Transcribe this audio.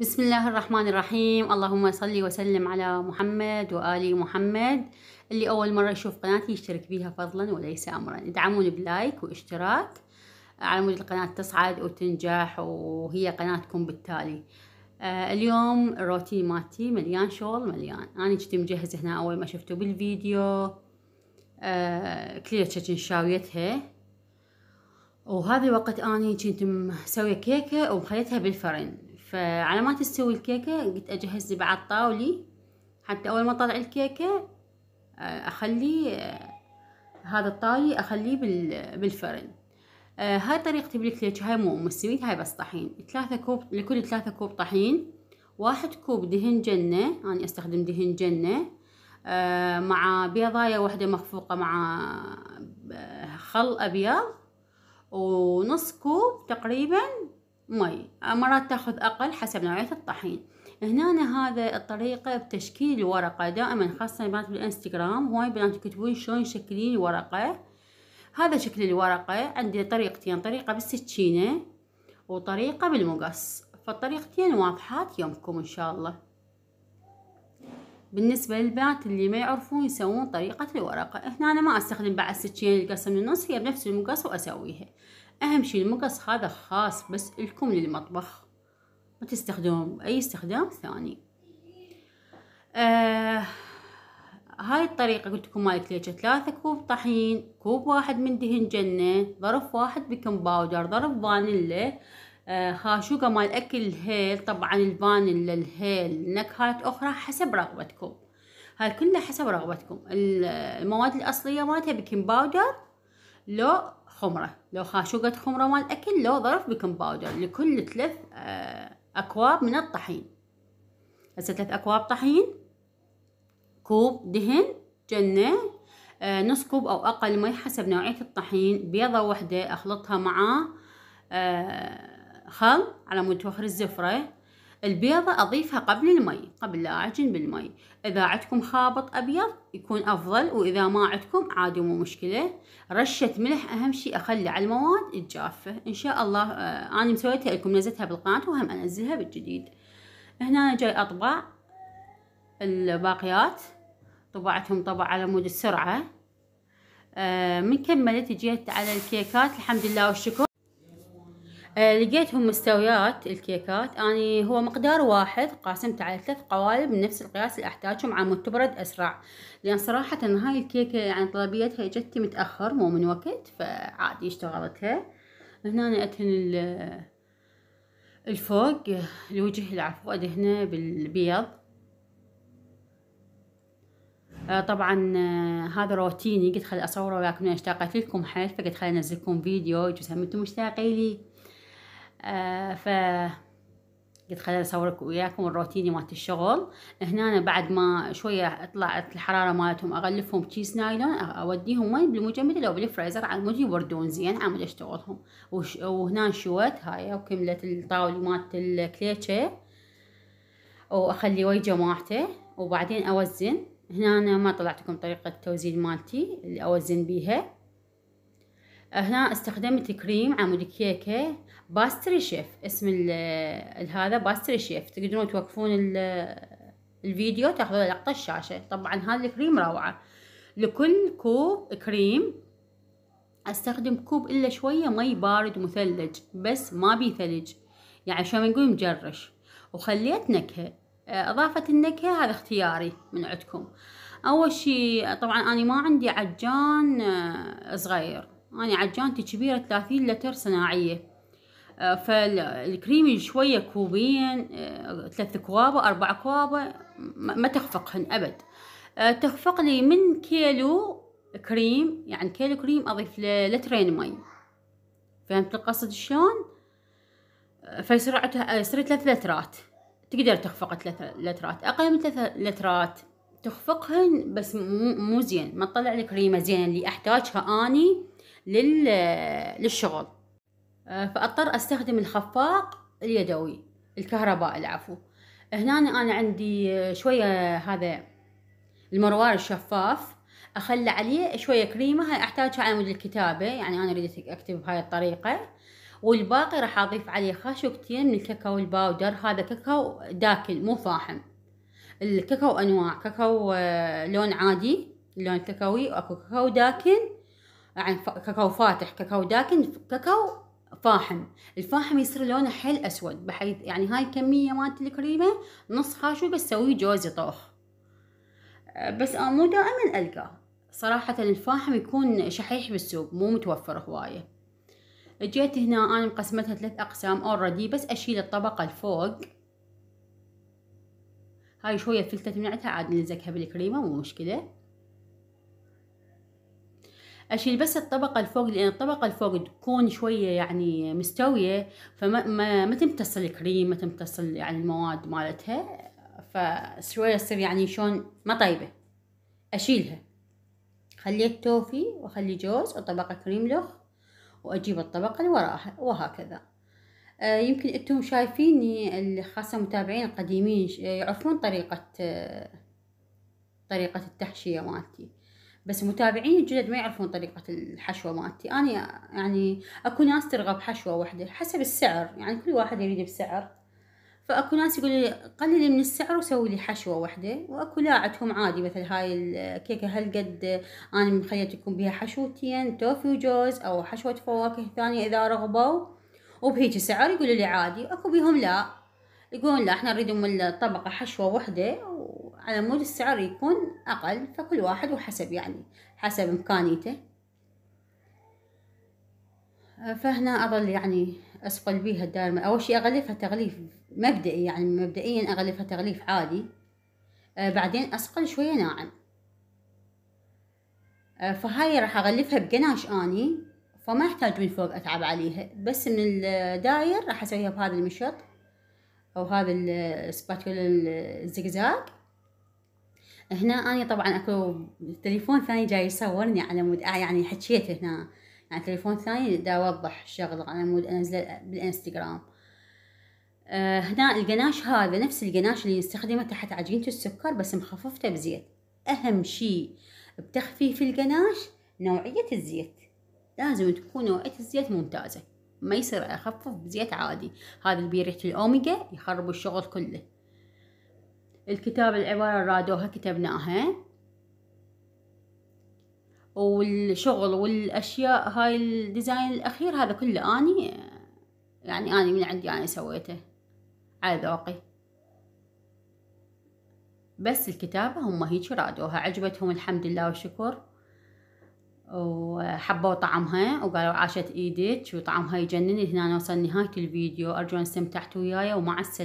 بسم الله الرحمن الرحيم اللهم صل وسلم على محمد وآل محمد اللي أول مرة يشوف قناتي يشترك بيها فضلا وليس أمرا ادعموني بلايك واشتراك على مود القناة تصعد وتنجح وهي قناتكم بالتالي آه اليوم الروتين مالتي مليان شغل مليان أنا كنت مجهزة هنا أول ما شفتوا بالفيديو آه كليتشة شاويتها وهذا الوقت أنا كنت مسوية كيكة ومخليتها بالفرن فعلى ما تستوي الكيكة قلت أجهز لي بعد طاولي حتى أول ما طلع الكيكة آه، أخلي آه، هذا الطاولي أخليه بالفرن آه، هاي طريقتي بالكليك هاي مو مسويت هاي بس طحين ثلاثة كوب لكل ثلاثة كوب طحين واحد كوب دهن جنة أنا يعني أستخدم دهن جنة مع بيضاية واحدة مخفوقة مع خل أبيض ونص كوب تقريبا مي مرات تاخذ أقل حسب نوعية الطحين هنا هذا الطريقة بتشكيل الورقة دائما خاصة البنات بالانستغرام هواي بنات يكتبون شلون يشكلين الورقة هذا شكل الورقة عندي طريقتين طريقة بالسكينة وطريقة بالمقص فالطريقتين واضحات يومكم إن شاء الله بالنسبة للبنات اللي ما يعرفون يسوون طريقة الورقة هنا أنا ما أستخدم بعد السكينة القسم من النص هي بنفس المقص وأسويها أهم شي المقص هذا خاص بس لكم للمطبخ ما تستخدموه بأي استخدام ثاني آه هاي الطريقة قلت لكم مالت ليجة ثلاثة كوب طحين كوب واحد من دهن جنة ظرف واحد بيكنج باودر ظرف فانيلا آه خاشوقة مال أكل الهيل طبعا الفانيلا الهيل نكهات أخرى حسب رغبتكم هاي كلها حسب رغبتكم المواد الأصلية مالتها بيكنج باودر لو خمرة لو خاشوقة خمرة مال أكل لو ظرف بيكنج باودر لكل ثلاث آه، أكواب من الطحين هسه ثلاث أكواب طحين كوب دهن جنة آه، نص كوب أو أقل مي حسب نوعية الطحين بيضة واحدة أخلطها مع آه، خل على مود توخر الزفرة البيضة أضيفها قبل المي قبل لا أعجن بالمي إذا عندكم خابط أبيض يكون أفضل وإذا ما عندكم عادي مو مشكلة رشة ملح أهم شيء أخلي على المواد الجافة إن شاء الله آه أنا مسويتها لكم نزلتها بالقناة وهم أنزلها بالجديد هنا أنا جاي أطبع الباقيات طبعتهم طبع على مود السرعة آه من كملت جيت على الكيكات الحمد لله والشكر آه، لقيتهم مستويات الكيكات اني هو مقدار واحد قاسمته على ثلاث قوالب بنفس القياس اللي احتاجهم عم تبرد اسرع لان صراحة هاي الكيكة يعني طلبيتها اجتي متأخر مو من وقت فعادي اشتغلتها هنا ادهن الفوق الوجه العفو ادهنه بالبيض آه، طبعا آه، هذا روتيني قلت خل اصوره ولكن اشتاقت لكم حيل فقلت خل انزلكم فيديو جوز هم انتم مشتاقين لي آه، ف قلت خليني اصورك وياكم الروتيني مالت الشغل هنا بعد ما شويه طلعت الحراره مالتهم اغلفهم كيس نايلون اوديهم وين بالمجمد او بالفريزر على مود يبردون زين عمود اشتغلهم وهنا شوت هاي وكملت الطاوله مالت الكليتشه واخلي وي جماعته وبعدين اوزن هنا أنا ما طلعت لكم طريقه التوزين مالتي اللي اوزن بيها هنا استخدمت كريم عمود كيكه باستري شيف اسم هذا باستري شيف تقدرون توقفون الفيديو تاخذون لقطه الشاشه طبعا هذا الكريم روعه لكل كوب كريم استخدم كوب الا شويه مي بارد مثلج بس ما بيه ثلج يعني شو ما نقول مجرش وخليت نكهه آه، اضافه النكهه هذا اختياري من عندكم اول شي طبعا انا ما عندي عجان آه، صغير أنا عجانتي كبيرة ثلاثين لتر صناعية آه، فالكريم شوية كوبين آه، ثلاث كوابة أربع كوابة ما تخفقهن أبد آه، تخفق لي من كيلو كريم يعني كيلو كريم أضيف لترين مي فهمت القصد شلون؟ فيصير يصير ثلاث لترات تقدر تخفق ثلاث لترات أقل من ثلاث لترات تخفقهن بس مو مو زين ما تطلع الكريمة زين اللي أحتاجها أني للشغل آه، فأضطر أستخدم الخفاق اليدوي الكهرباء العفو هنا أنا عندي آه، شوية هذا المروار الشفاف أخلى عليه شوية كريمة هاي أحتاجها على مود الكتابة يعني أنا أريد أكتب بهاي الطريقة والباقي راح أضيف عليه خاشوقتين من الكاكاو الباودر هذا كاكاو داكن مو فاحم الكاكاو أنواع كاكاو آه، لون عادي لون كاكاوي وأكو كاكاو داكن عن كاكاو فاتح كاكاو داكن كاكاو فاحم الفاحم يصير لونه حيل اسود بحيث يعني هاي الكميه مالت الكريمه نص حاشو بس سويه جوز يطوخ أه، بس انا أه، مو دائما القاه صراحة الفاحم يكون شحيح بالسوق مو متوفر هواية جيت هنا انا مقسمتها ثلاث اقسام اوريدي بس اشيل الطبقة الفوق هاي شوية فلتت منعتها عاد نلزقها بالكريمة مو مشكلة اشيل بس الطبقه الفوق لان الطبقه الفوق تكون شويه يعني مستويه فما ما, ما تمتص الكريم ما تمتص يعني المواد مالتها فشويه تصير يعني شلون ما طيبه اشيلها خليت توفي واخلي جوز وطبقه كريم لخ واجيب الطبقه اللي وراها وهكذا آه، يمكن انتم شايفيني خاصه متابعين القديمين آه، يعرفون طريقه آه، طريقه التحشيه مالتي بس متابعين الجدد ما يعرفون طريقة الحشوة مالتي أنا يعني أكو ناس ترغب حشوة وحدة حسب السعر يعني كل واحد يريد بسعر فأكو ناس يقول لي قللي من السعر وسوي لي حشوة وحدة وأكو لا عندهم عادي مثل هاي الكيكة هالقد أنا مخيلتكم بها حشوتين توفي وجوز أو حشوة فواكه ثانية إذا رغبوا وبهيج سعر يقولوا لي عادي أكو بيهم لا يقولون لا احنا نريد من الطبقة حشوة وحدة على مود السعر يكون أقل فكل واحد وحسب يعني حسب إمكانيته فهنا أظل يعني أسقل بيها الدائرة أول شي أغلفها تغليف مبدئي يعني مبدئيا أغلفها تغليف عادي آه، بعدين أسقل شوية ناعم آه، فهاي راح أغلفها بقناش أني فما احتاج من فوق اتعب عليها بس من الداير راح اسويها بهذا المشط او هذا السباتولا الزقزاق هنا أنا طبعا أكو تليفون ثاني جاي يصورني على مود آه، يعني حكيت هنا يعني تليفون ثاني دا أوضح الشغل على مود أنزله بالإنستغرام أه هنا القناش هذا نفس القناش اللي نستخدمه تحت عجينة السكر بس مخففته بزيت أهم شي بتخفيف القناش نوعية الزيت لازم تكون نوعية الزيت ممتازة ما يصير أخفف بزيت عادي هذا بيريحة الأوميجا يخرب الشغل كله الكتاب العبارة رادوها كتبناها والشغل والأشياء هاي الديزاين الأخير هذا كله أني يعني أني من عندي أنا سويته على ذوقي بس الكتابة هم هيك رادوها عجبتهم الحمد لله والشكر وحبوا طعمها وقالوا عاشت ايديك وطعمها يجنن هنا نوصل نهاية الفيديو ارجو ان استمتعتوا وياي ومع السلامة